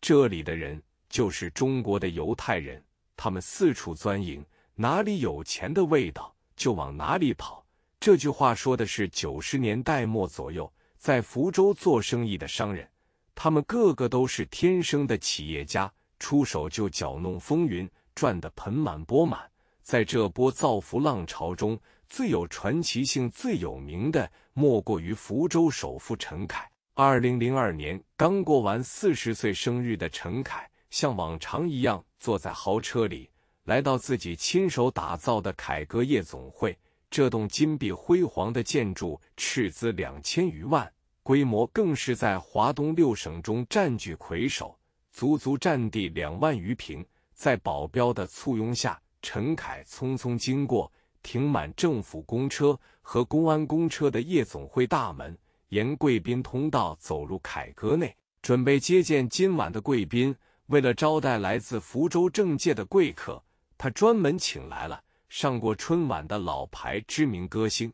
这里的人就是中国的犹太人，他们四处钻营，哪里有钱的味道就往哪里跑。这句话说的是九十年代末左右，在福州做生意的商人，他们个个都是天生的企业家，出手就搅弄风云，赚得盆满钵满。在这波造福浪潮中，最有传奇性、最有名的，莫过于福州首富陈凯。二零零二年刚过完四十岁生日的陈凯，像往常一样坐在豪车里，来到自己亲手打造的凯歌夜总会。这栋金碧辉煌的建筑斥资两千余万，规模更是在华东六省中占据魁首，足足占地两万余平。在保镖的簇拥下，陈凯匆匆经过停满政府公车和公安公车的夜总会大门。沿贵宾通道走入凯歌内，准备接见今晚的贵宾。为了招待来自福州政界的贵客，他专门请来了上过春晚的老牌知名歌星，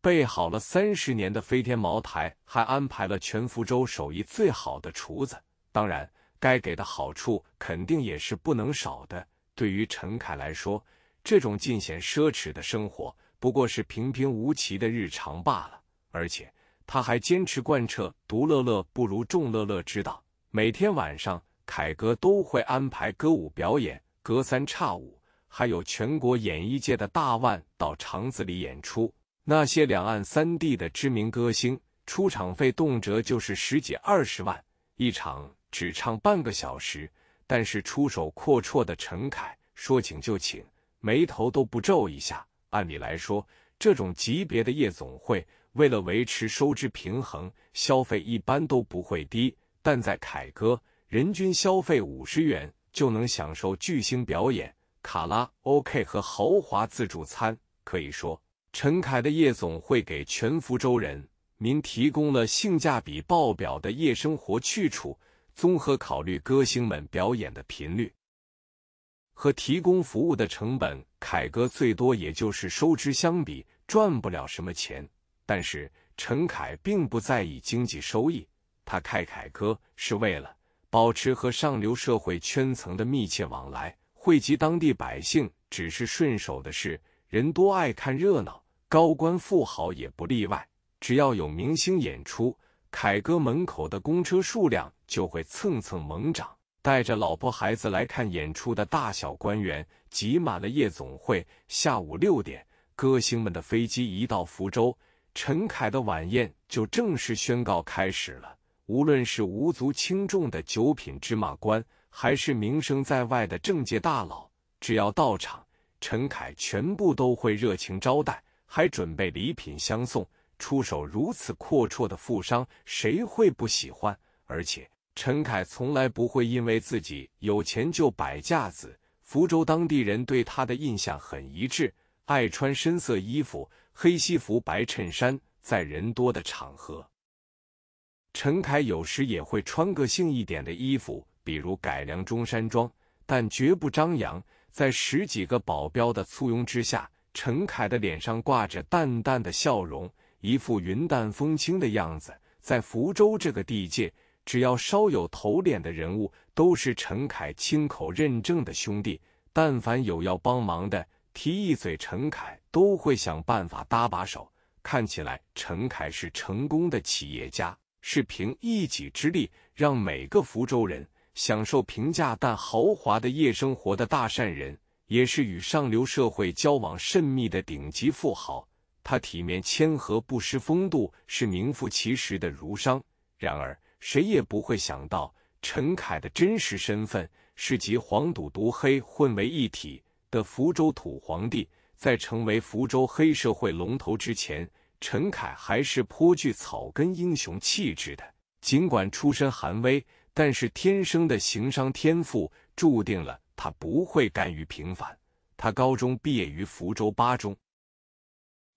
备好了三十年的飞天茅台，还安排了全福州手艺最好的厨子。当然，该给的好处肯定也是不能少的。对于陈凯来说，这种尽显奢侈的生活不过是平平无奇的日常罢了。而且他还坚持贯彻“独乐乐不如众乐乐”之道。每天晚上，凯哥都会安排歌舞表演，隔三差五，还有全国演艺界的大腕到场子里演出。那些两岸三地的知名歌星，出场费动辄就是十几二十万一场，只唱半个小时。但是出手阔绰的陈凯说请就请，眉头都不皱一下。按理来说，这种级别的夜总会。为了维持收支平衡，消费一般都不会低。但在凯歌，人均消费五十元就能享受巨星表演、卡拉 OK 和豪华自助餐。可以说，陈凯的夜总会给全福州人民提供了性价比爆表的夜生活去处。综合考虑歌星们表演的频率和提供服务的成本，凯歌最多也就是收支相比赚不了什么钱。但是陈凯并不在意经济收益，他开凯歌是为了保持和上流社会圈层的密切往来，惠及当地百姓只是顺手的事。人多爱看热闹，高官富豪也不例外。只要有明星演出，凯歌门口的公车数量就会蹭蹭猛涨。带着老婆孩子来看演出的大小官员挤满了夜总会。下午六点，歌星们的飞机一到福州。陈凯的晚宴就正式宣告开始了。无论是无足轻重的九品芝麻官，还是名声在外的政界大佬，只要到场，陈凯全部都会热情招待，还准备礼品相送。出手如此阔绰的富商，谁会不喜欢？而且陈凯从来不会因为自己有钱就摆架子。福州当地人对他的印象很一致：爱穿深色衣服。黑西服、白衬衫，在人多的场合，陈凯有时也会穿个性一点的衣服，比如改良中山装，但绝不张扬。在十几个保镖的簇拥之下，陈凯的脸上挂着淡淡的笑容，一副云淡风轻的样子。在福州这个地界，只要稍有头脸的人物，都是陈凯亲口认证的兄弟。但凡有要帮忙的，提一嘴陈凯。都会想办法搭把手。看起来，陈凯是成功的企业家，是凭一己之力让每个福州人享受平价但豪华的夜生活的大善人，也是与上流社会交往甚密的顶级富豪。他体面谦和，不失风度，是名副其实的儒商。然而，谁也不会想到，陈凯的真实身份是集黄赌毒黑混为一体的福州土皇帝。在成为福州黑社会龙头之前，陈凯还是颇具草根英雄气质的。尽管出身寒微，但是天生的行商天赋注定了他不会甘于平凡。他高中毕业于福州八中，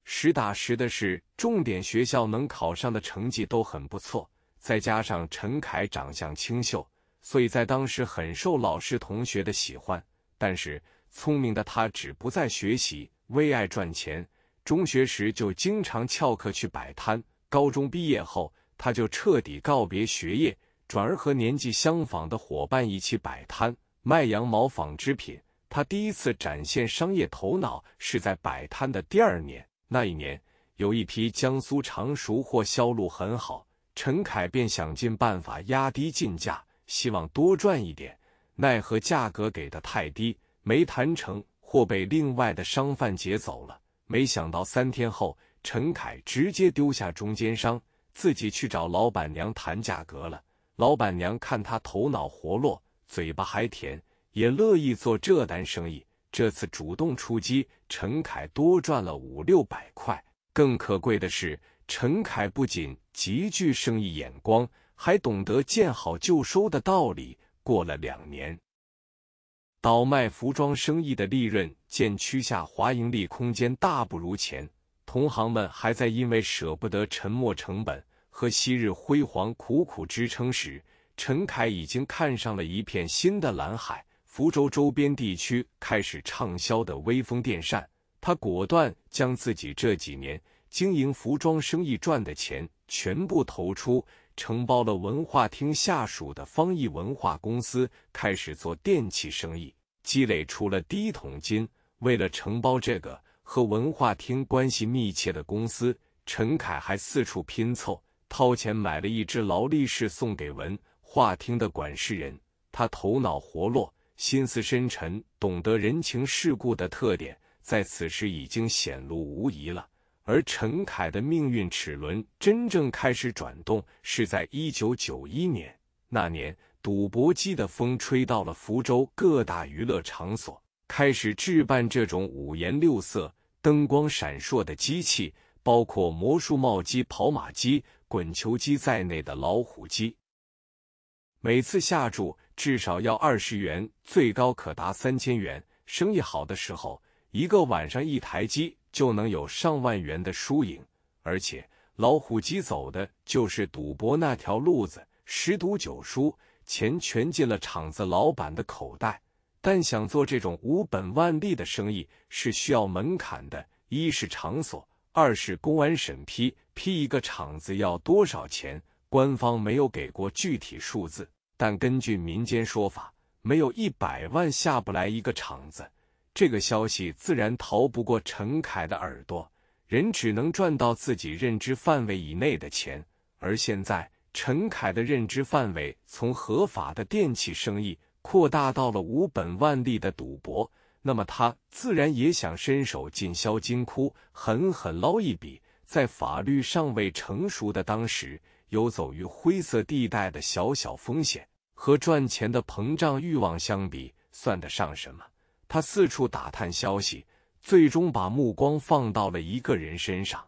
实打实的是重点学校，能考上的成绩都很不错。再加上陈凯长相清秀，所以在当时很受老师同学的喜欢。但是，聪明的他只不再学习，为爱赚钱。中学时就经常翘课去摆摊。高中毕业后，他就彻底告别学业，转而和年纪相仿的伙伴一起摆摊卖羊毛纺织品。他第一次展现商业头脑是在摆摊的第二年。那一年有一批江苏常熟货销路很好，陈凯便想尽办法压低进价，希望多赚一点。奈何价格给的太低。没谈成，或被另外的商贩劫走了。没想到三天后，陈凯直接丢下中间商，自己去找老板娘谈价格了。老板娘看他头脑活络，嘴巴还甜，也乐意做这单生意。这次主动出击，陈凯多赚了五六百块。更可贵的是，陈凯不仅极具生意眼光，还懂得见好就收的道理。过了两年。倒卖服装生意的利润渐趋下滑，盈利空间大不如前。同行们还在因为舍不得沉没成本和昔日辉煌苦苦支撑时，陈凯已经看上了一片新的蓝海——福州周边地区开始畅销的微风电扇。他果断将自己这几年经营服装生意赚的钱全部投出。承包了文化厅下属的方毅文化公司，开始做电器生意，积累出了第一桶金。为了承包这个和文化厅关系密切的公司，陈凯还四处拼凑，掏钱买了一只劳力士送给文化厅的管事人。他头脑活络，心思深沉，懂得人情世故的特点，在此时已经显露无疑了。而陈凯的命运齿轮真正开始转动是在一九九一年。那年，赌博机的风吹到了福州各大娱乐场所，开始置办这种五颜六色、灯光闪烁的机器，包括魔术帽机、跑马机、滚球机在内的老虎机。每次下注至少要二十元，最高可达三千元。生意好的时候，一个晚上一台机。就能有上万元的输赢，而且老虎机走的就是赌博那条路子，十赌九输，钱全进了厂子老板的口袋。但想做这种无本万利的生意是需要门槛的，一是场所，二是公安审批。批一个厂子要多少钱？官方没有给过具体数字，但根据民间说法，没有一百万下不来一个厂子。这个消息自然逃不过陈凯的耳朵。人只能赚到自己认知范围以内的钱，而现在陈凯的认知范围从合法的电器生意扩大到了无本万利的赌博，那么他自然也想伸手进销金窟，狠狠捞一笔。在法律尚未成熟的当时，游走于灰色地带的小小风险和赚钱的膨胀欲望相比，算得上什么？他四处打探消息，最终把目光放到了一个人身上。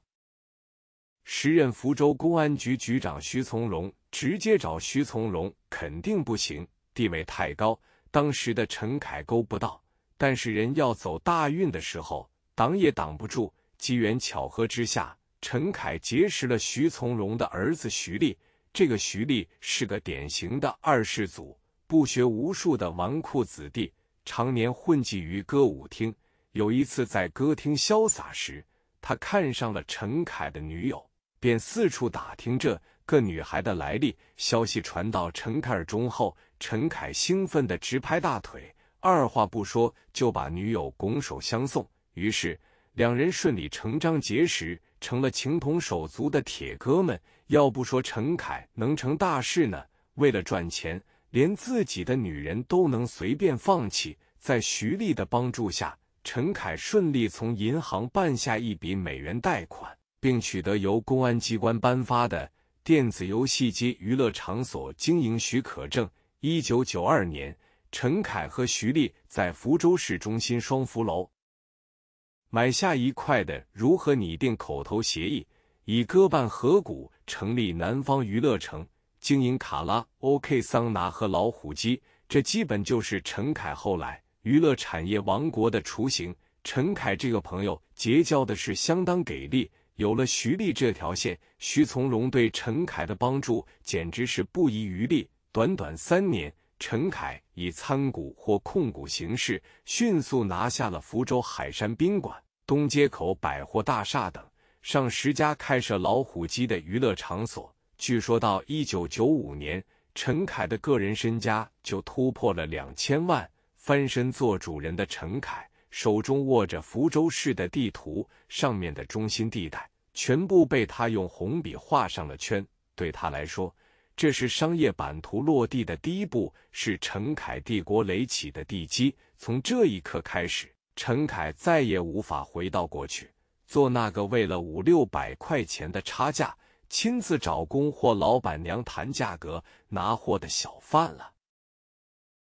时任福州公安局局长徐从容，直接找徐从容肯定不行，地位太高。当时的陈凯勾不到，但是人要走大运的时候，挡也挡不住。机缘巧合之下，陈凯结识了徐从容的儿子徐立。这个徐立是个典型的二世祖，不学无术的纨绔子弟。常年混迹于歌舞厅，有一次在歌厅潇洒时，他看上了陈凯的女友，便四处打听这个女孩的来历。消息传到陈凯耳中后，陈凯兴奋的直拍大腿，二话不说就把女友拱手相送。于是两人顺理成章结识，成了情同手足的铁哥们。要不说陈凯能成大事呢？为了赚钱。连自己的女人都能随便放弃，在徐丽的帮助下，陈凯顺利从银行办下一笔美元贷款，并取得由公安机关颁发的电子游戏机娱乐场所经营许可证。一九九二年，陈凯和徐丽在福州市中心双福楼买下一块的，如何拟定口头协议，以割办合股成立南方娱乐城？经营卡拉 OK、桑拿和老虎机，这基本就是陈凯后来娱乐产业王国的雏形。陈凯这个朋友结交的是相当给力，有了徐丽这条线，徐从容对陈凯的帮助简直是不遗余力。短短三年，陈凯以参股或控股形式，迅速拿下了福州海山宾馆、东街口百货大厦等上十家开设老虎机的娱乐场所。据说，到一九九五年，陈凯的个人身家就突破了两千万，翻身做主人的陈凯手中握着福州市的地图，上面的中心地带全部被他用红笔画上了圈。对他来说，这是商业版图落地的第一步，是陈凯帝国垒起的地基。从这一刻开始，陈凯再也无法回到过去，做那个为了五六百块钱的差价。亲自找供货老板娘谈价格，拿货的小贩了。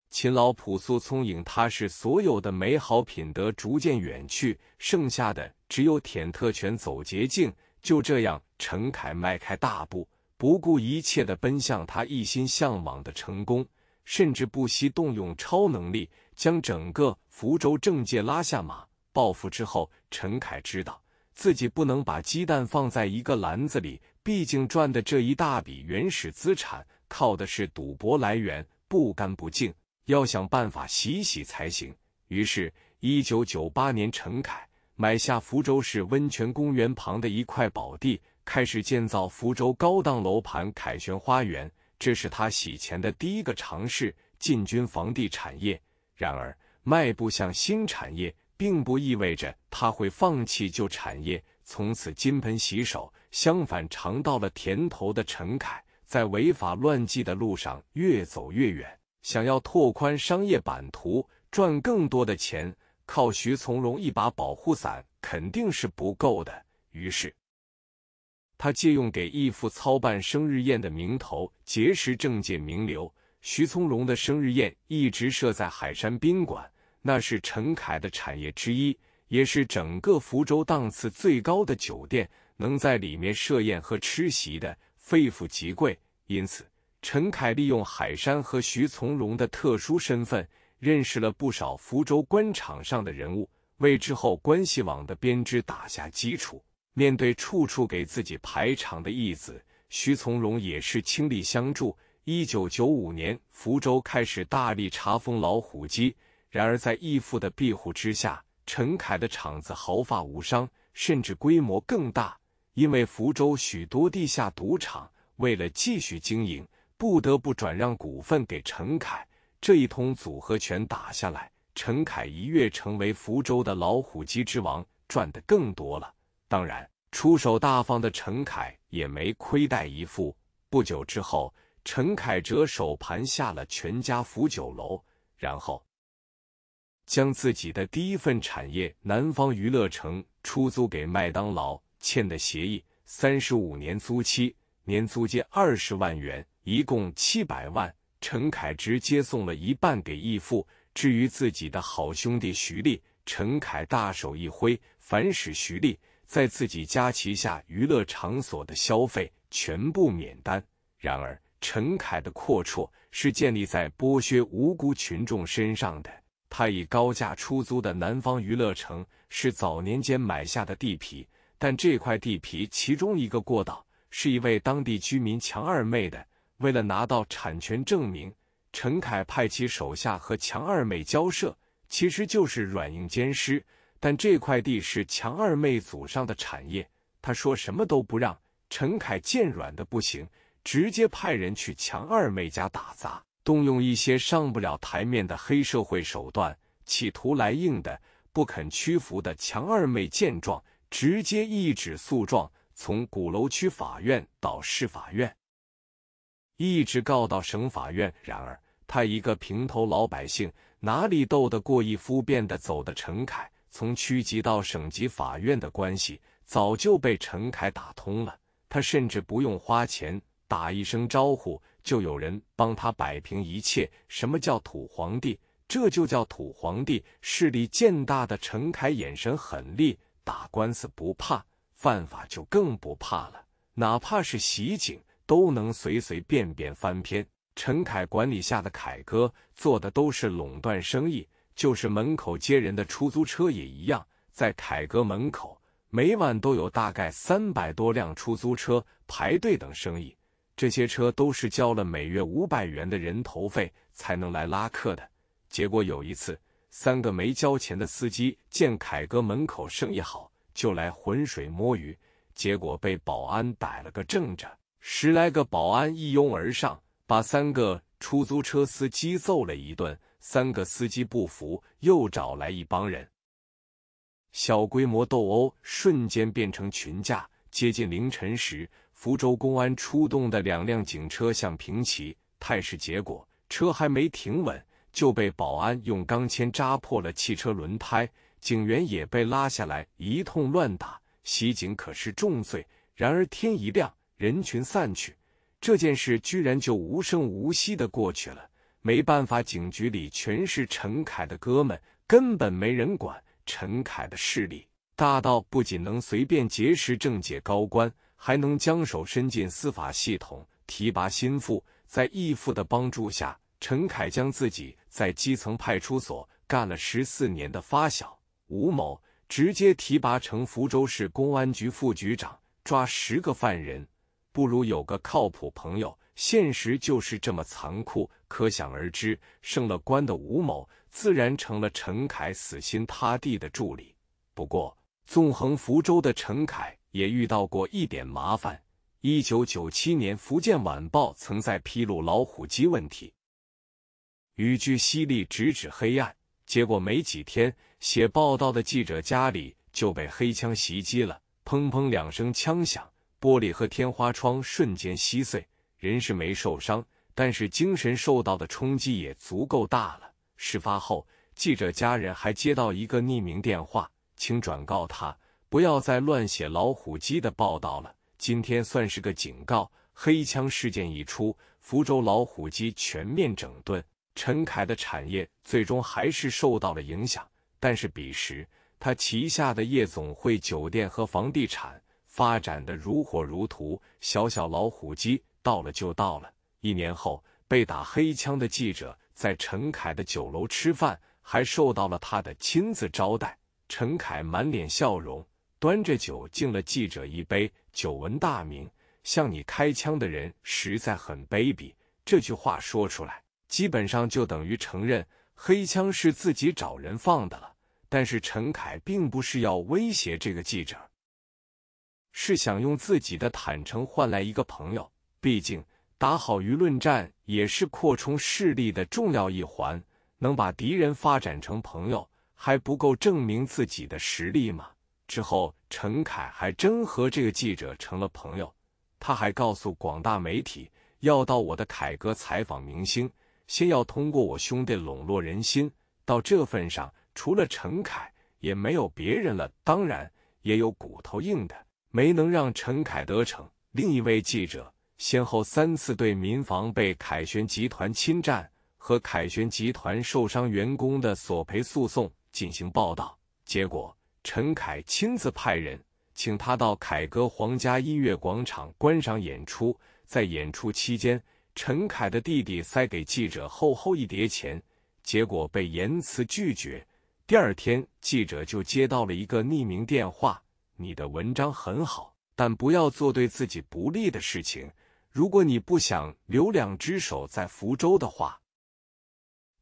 勤劳、朴素、聪颖、踏实，所有的美好品德逐渐远去，剩下的只有舔特权、走捷径。就这样，陈凯迈开大步，不顾一切的奔向他一心向往的成功，甚至不惜动用超能力，将整个福州政界拉下马。报复之后，陈凯知道自己不能把鸡蛋放在一个篮子里。毕竟赚的这一大笔原始资产靠的是赌博来源，不干不净，要想办法洗洗才行。于是，一九九八年，陈凯买下福州市温泉公园旁的一块宝地，开始建造福州高档楼盘凯旋花园。这是他洗钱的第一个尝试，进军房地产业。然而，迈步向新产业，并不意味着他会放弃旧产业，从此金盆洗手。相反，尝到了甜头的陈凯，在违法乱纪的路上越走越远。想要拓宽商业版图，赚更多的钱，靠徐从容一把保护伞肯定是不够的。于是，他借用给义父操办生日宴的名头，结识政界名流。徐从容的生日宴一直设在海山宾馆，那是陈凯的产业之一，也是整个福州档次最高的酒店。能在里面设宴和吃席的，非富即贵。因此，陈凯利用海山和徐从容的特殊身份，认识了不少福州官场上的人物，为之后关系网的编织打下基础。面对处处给自己排场的义子徐从容，也是倾力相助。一九九五年，福州开始大力查封老虎机，然而在义父的庇护之下，陈凯的厂子毫发无伤，甚至规模更大。因为福州许多地下赌场为了继续经营，不得不转让股份给陈凯。这一通组合拳打下来，陈凯一跃成为福州的老虎机之王，赚的更多了。当然，出手大方的陈凯也没亏待一副。不久之后，陈凯哲手盘下了全家福酒楼，然后将自己的第一份产业——南方娱乐城出租给麦当劳。签的协议，三十五年租期，年租金二十万元，一共七百万。陈凯直接送了一半给义父。至于自己的好兄弟徐立，陈凯大手一挥，凡使徐立在自己家旗下娱乐场所的消费，全部免单。然而，陈凯的阔绰是建立在剥削无辜群众身上的。他以高价出租的南方娱乐城，是早年间买下的地皮。但这块地皮其中一个过道是一位当地居民强二妹的。为了拿到产权证明，陈凯派其手下和强二妹交涉，其实就是软硬兼施。但这块地是强二妹祖上的产业，他说什么都不让。陈凯见软的不行，直接派人去强二妹家打砸，动用一些上不了台面的黑社会手段，企图来硬的。不肯屈服的强二妹见状。直接一纸诉状，从鼓楼区法院到市法院，一直告到省法院。然而，他一个平头老百姓，哪里斗得过一夫变的走的陈凯？从区级到省级法院的关系，早就被陈凯打通了。他甚至不用花钱，打一声招呼，就有人帮他摆平一切。什么叫土皇帝？这就叫土皇帝！势力渐大的陈凯眼神狠厉。打官司不怕，犯法就更不怕了。哪怕是袭警，都能随随便便翻篇。陈凯管理下的凯哥做的都是垄断生意，就是门口接人的出租车也一样。在凯哥门口，每晚都有大概三百多辆出租车排队等生意。这些车都是交了每月五百元的人头费才能来拉客的。结果有一次，三个没交钱的司机见凯哥门口生意好，就来浑水摸鱼，结果被保安逮了个正着。十来个保安一拥而上，把三个出租车司机揍了一顿。三个司机不服，又找来一帮人，小规模斗殴瞬间变成群架。接近凌晨时，福州公安出动的两辆警车向平齐，态势结果车还没停稳。就被保安用钢钎扎破了汽车轮胎，警员也被拉下来一通乱打。袭警可是重罪。然而天一亮，人群散去，这件事居然就无声无息的过去了。没办法，警局里全是陈凯的哥们，根本没人管。陈凯的势力大到不仅能随便结识政界高官，还能将手伸进司法系统提拔心腹。在义父的帮助下。陈凯将自己在基层派出所干了十四年的发小吴某直接提拔成福州市公安局副局长，抓十个犯人不如有个靠谱朋友。现实就是这么残酷，可想而知，升了官的吴某自然成了陈凯死心塌地的助理。不过，纵横福州的陈凯也遇到过一点麻烦。一九九七年，《福建晚报》曾在披露老虎机问题。语句犀利，直指黑暗。结果没几天，写报道的记者家里就被黑枪袭击了，砰砰两声枪响，玻璃和天花窗瞬间稀碎。人是没受伤，但是精神受到的冲击也足够大了。事发后，记者家人还接到一个匿名电话，请转告他不要再乱写老虎机的报道了。今天算是个警告。黑枪事件一出，福州老虎机全面整顿。陈凯的产业最终还是受到了影响，但是彼时他旗下的夜总会、酒店和房地产发展的如火如荼。小小老虎机到了就到了。一年后，被打黑枪的记者在陈凯的酒楼吃饭，还受到了他的亲自招待。陈凯满脸笑容，端着酒敬了记者一杯：“久闻大名，向你开枪的人实在很卑鄙。”这句话说出来。基本上就等于承认黑枪是自己找人放的了。但是陈凯并不是要威胁这个记者，是想用自己的坦诚换来一个朋友。毕竟打好舆论战也是扩充势力的重要一环，能把敌人发展成朋友，还不够证明自己的实力吗？之后陈凯还真和这个记者成了朋友。他还告诉广大媒体，要到我的凯哥采访明星。先要通过我兄弟笼络人心，到这份上，除了陈凯也没有别人了。当然，也有骨头硬的，没能让陈凯得逞。另一位记者先后三次对民房被凯旋集团侵占和凯旋集团受伤员工的索赔诉讼进行报道，结果陈凯亲自派人请他到凯歌皇家音乐广场观赏演出，在演出期间。陈凯的弟弟塞给记者厚厚一叠钱，结果被严辞拒绝。第二天，记者就接到了一个匿名电话：“你的文章很好，但不要做对自己不利的事情。如果你不想留两只手在福州的话。”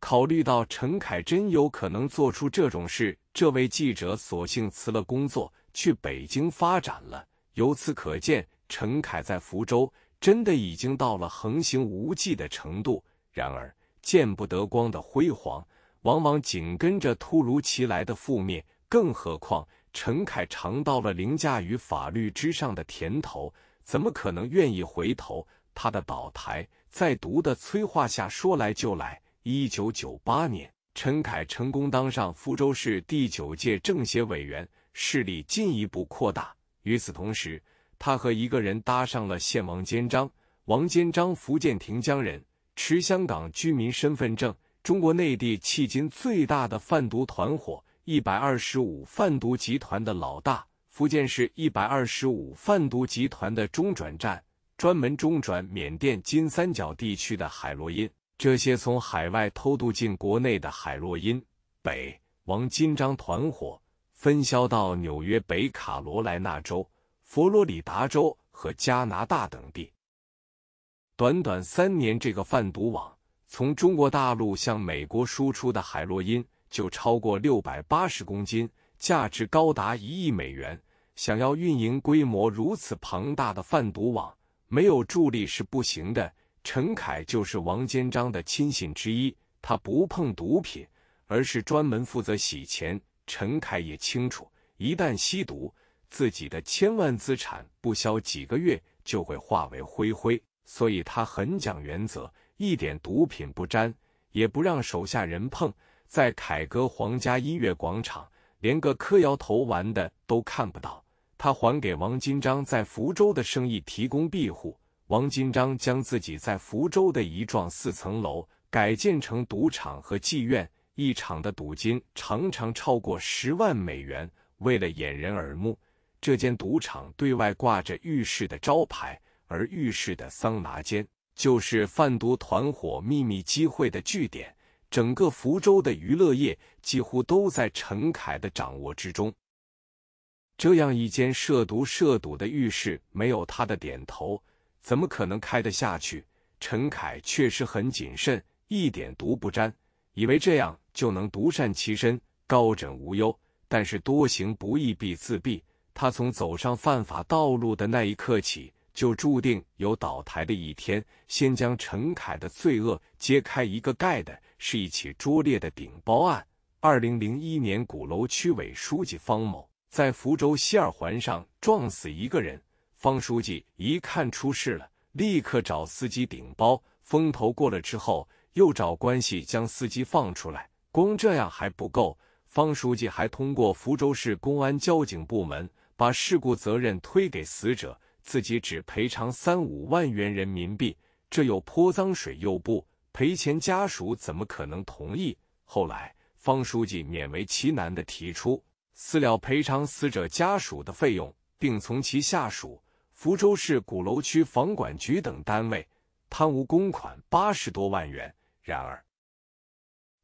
考虑到陈凯真有可能做出这种事，这位记者索性辞了工作，去北京发展了。由此可见，陈凯在福州。真的已经到了横行无忌的程度。然而，见不得光的辉煌往往紧跟着突如其来的覆灭。更何况，陈凯尝到了凌驾于法律之上的甜头，怎么可能愿意回头？他的倒台在毒的催化下，说来就来。一九九八年，陈凯成功当上福州市第九届政协委员，势力进一步扩大。与此同时，他和一个人搭上了。线。王坚章，王坚章，福建平江人，持香港居民身份证，中国内地迄今最大的贩毒团伙——一百二十五贩毒集团的老大，福建市一百二十五贩毒集团的中转站，专门中转缅甸金三角地区的海洛因。这些从海外偷渡进国内的海洛因，北王金章团伙分销到纽约北卡罗来纳州。佛罗里达州和加拿大等地，短短三年，这个贩毒网从中国大陆向美国输出的海洛因就超过六百八十公斤，价值高达一亿美元。想要运营规模如此庞大的贩毒网，没有助力是不行的。陈凯就是王建章的亲信之一，他不碰毒品，而是专门负责洗钱。陈凯也清楚，一旦吸毒。自己的千万资产不消几个月就会化为灰灰，所以他很讲原则，一点毒品不沾，也不让手下人碰。在凯歌皇家音乐广场，连个磕摇头丸的都看不到。他还给王金章在福州的生意提供庇护，王金章将自己在福州的一幢四层楼改建成赌场和妓院，一场的赌金常常超过十万美元。为了掩人耳目。这间赌场对外挂着浴室的招牌，而浴室的桑拿间就是贩毒团伙秘密机会的据点。整个福州的娱乐业几乎都在陈凯的掌握之中。这样一间涉毒涉赌的浴室，没有他的点头，怎么可能开得下去？陈凯确实很谨慎，一点毒不沾，以为这样就能独善其身、高枕无忧。但是多行不义必自毙。他从走上犯法道路的那一刻起，就注定有倒台的一天。先将陈凯的罪恶揭开一个盖的，是一起拙劣的顶包案。二零零一年，鼓楼区委书记方某在福州西二环上撞死一个人，方书记一看出事了，立刻找司机顶包。风头过了之后，又找关系将司机放出来。光这样还不够，方书记还通过福州市公安交警部门。把事故责任推给死者，自己只赔偿三五万元人民币，这又泼脏水又不赔钱，家属怎么可能同意？后来，方书记勉为其难的提出私了赔偿死者家属的费用，并从其下属福州市鼓楼区房管局等单位贪污公款八十多万元。然而，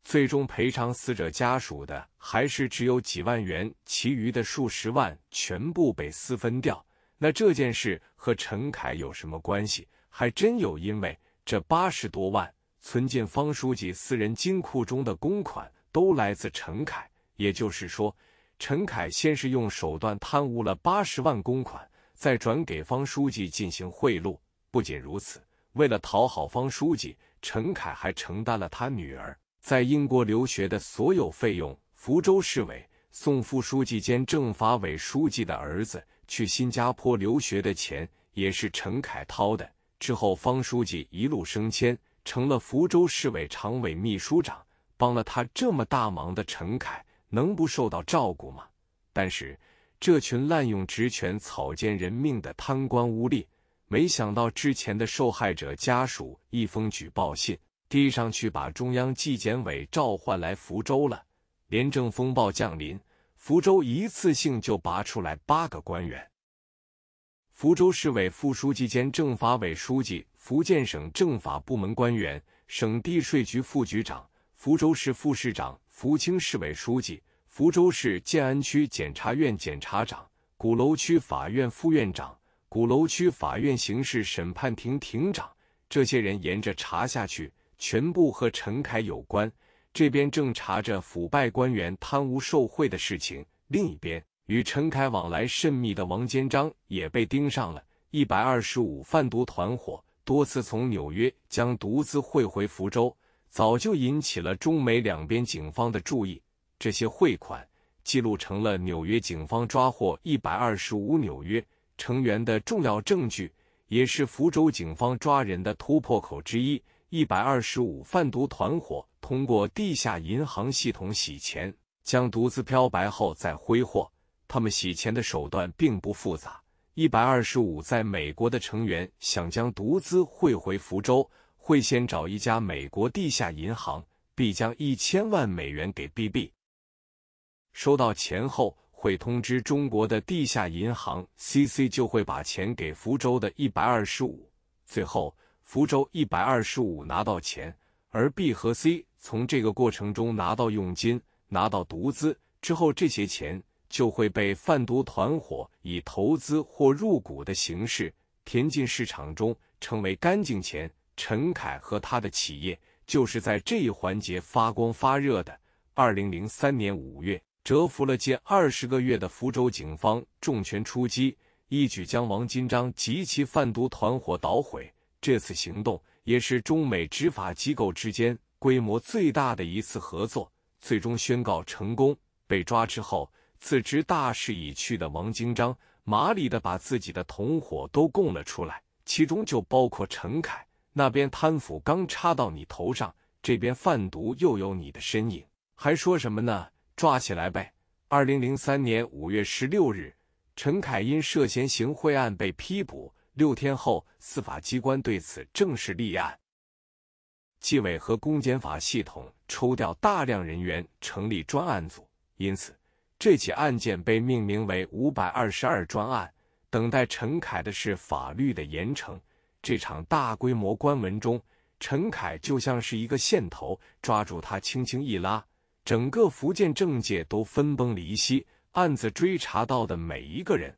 最终赔偿死者家属的还是只有几万元，其余的数十万全部被私分掉。那这件事和陈凯有什么关系？还真有，因为这八十多万存进方书记私人金库中的公款都来自陈凯。也就是说，陈凯先是用手段贪污了八十万公款，再转给方书记进行贿赂。不仅如此，为了讨好方书记，陈凯还承担了他女儿。在英国留学的所有费用，福州市委宋副书记兼政法委书记的儿子去新加坡留学的钱，也是陈凯掏的。之后，方书记一路升迁，成了福州市委常委秘书长。帮了他这么大忙的陈凯，能不受到照顾吗？但是，这群滥用职权、草菅人命的贪官污吏，没想到之前的受害者家属一封举报信。递上去，把中央纪检委召唤来福州了。廉政风暴降临，福州一次性就拔出来八个官员：福州市委副书记兼政法委书记、福建省政法部门官员、省地税局副局长、福州市副市长、福清市委书记、福州市建安区检察院检察长、鼓楼区法院副院长、鼓楼区法院刑事审判庭庭长。这些人沿着查下去。全部和陈凯有关。这边正查着腐败官员贪污受贿的事情，另一边与陈凯往来甚密的王建章也被盯上了。一百二十五贩毒团伙多次从纽约将毒资汇回福州，早就引起了中美两边警方的注意。这些汇款记录成了纽约警方抓获一百二十五纽约成员的重要证据，也是福州警方抓人的突破口之一。一百二十五贩毒团伙通过地下银行系统洗钱，将毒资漂白后再挥霍。他们洗钱的手段并不复杂。一百二十五在美国的成员想将毒资汇回福州，会先找一家美国地下银行，必将一千万美元给 BB。收到钱后，会通知中国的地下银行 CC，就会把钱给福州的一百二十五。最后。福州一百二十五拿到钱，而 B 和 C 从这个过程中拿到佣金、拿到毒资之后，这些钱就会被贩毒团伙以投资或入股的形式填进市场中，成为干净钱。陈凯和他的企业就是在这一环节发光发热的。二零零三年五月，蛰伏了近二十个月的福州警方重拳出击，一举将王金章及其贩毒团伙捣毁。这次行动也是中美执法机构之间规模最大的一次合作，最终宣告成功。被抓之后，自知大势已去的王金章麻利地把自己的同伙都供了出来，其中就包括陈凯。那边贪腐刚插到你头上，这边贩毒又有你的身影，还说什么呢？抓起来呗！二零零三年五月十六日，陈凯因涉嫌行贿案被批捕。六天后，司法机关对此正式立案。纪委和公检法系统抽调大量人员成立专案组，因此这起案件被命名为“五百二十二专案”。等待陈凯的是法律的严惩。这场大规模官文中，陈凯就像是一个线头，抓住他轻轻一拉，整个福建政界都分崩离析。案子追查到的每一个人。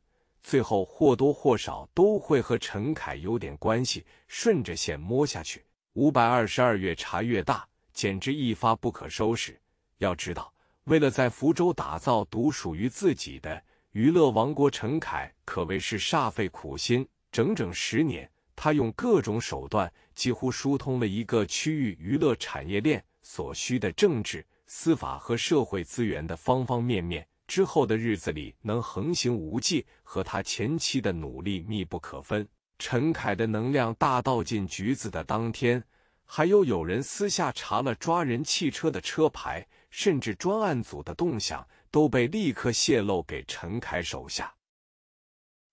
最后或多或少都会和陈凯有点关系，顺着线摸下去，五百二十二越查越大，简直一发不可收拾。要知道，为了在福州打造独属于自己的娱乐王国，陈凯可谓是煞费苦心。整整十年，他用各种手段，几乎疏通了一个区域娱乐产业链所需的政治、司法和社会资源的方方面面。之后的日子里能横行无忌，和他前期的努力密不可分。陈凯的能量大到进局子的当天，还有有人私下查了抓人汽车的车牌，甚至专案组的动向都被立刻泄露给陈凯手下。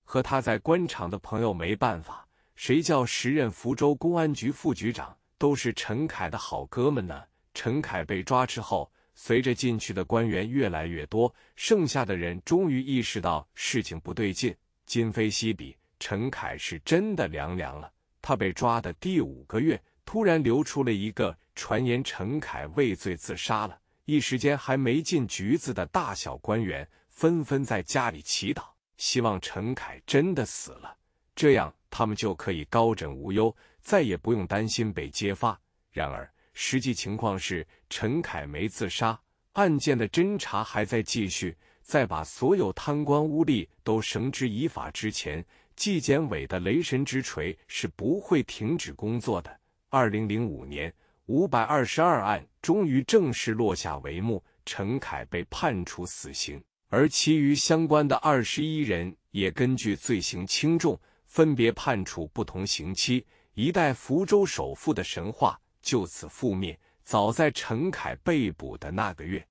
和他在官场的朋友没办法，谁叫时任福州公安局副局长都是陈凯的好哥们呢？陈凯被抓之后。随着进去的官员越来越多，剩下的人终于意识到事情不对劲，今非昔比。陈凯是真的凉凉了。他被抓的第五个月，突然流出了一个传言：陈凯畏罪自杀了。一时间，还没进局子的大小官员纷纷在家里祈祷，希望陈凯真的死了，这样他们就可以高枕无忧，再也不用担心被揭发。然而，实际情况是，陈凯梅自杀案件的侦查还在继续。在把所有贪官污吏都绳之以法之前，纪检委的雷神之锤是不会停止工作的。二零零五年，五百二十二案终于正式落下帷幕，陈凯被判处死刑，而其余相关的二十一人也根据罪行轻重，分别判处不同刑期。一代福州首富的神话。就此覆灭。早在陈凯被捕的那个月，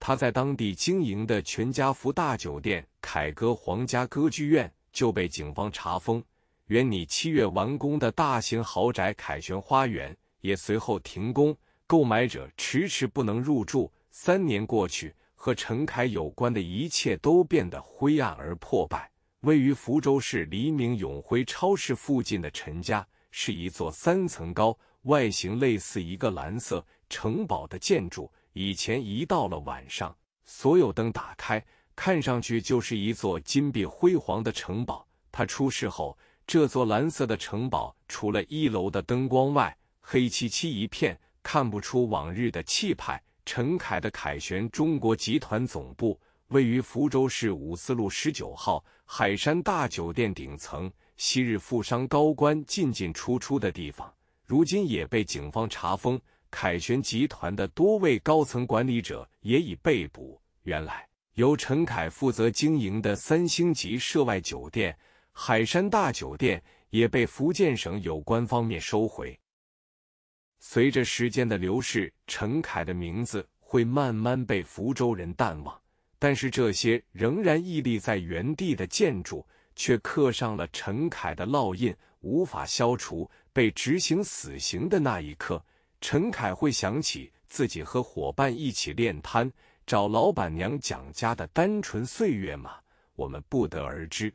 他在当地经营的全家福大酒店、凯歌皇家歌剧院就被警方查封；原拟七月完工的大型豪宅凯旋花园也随后停工，购买者迟迟不能入住。三年过去，和陈凯有关的一切都变得灰暗而破败。位于福州市黎明永辉超市附近的陈家是一座三层高。外形类似一个蓝色城堡的建筑，以前一到了晚上，所有灯打开，看上去就是一座金碧辉煌的城堡。他出事后，这座蓝色的城堡除了一楼的灯光外，黑漆漆一片，看不出往日的气派。陈凯的凯旋中国集团总部位于福州市五四路十九号海山大酒店顶层，昔日富商高官进进出出的地方。如今也被警方查封，凯旋集团的多位高层管理者也已被捕。原来由陈凯负责经营的三星级涉外酒店——海山大酒店，也被福建省有关方面收回。随着时间的流逝，陈凯的名字会慢慢被福州人淡忘，但是这些仍然屹立在原地的建筑，却刻上了陈凯的烙印，无法消除。被执行死刑的那一刻，陈凯会想起自己和伙伴一起练摊、找老板娘蒋家的单纯岁月吗？我们不得而知。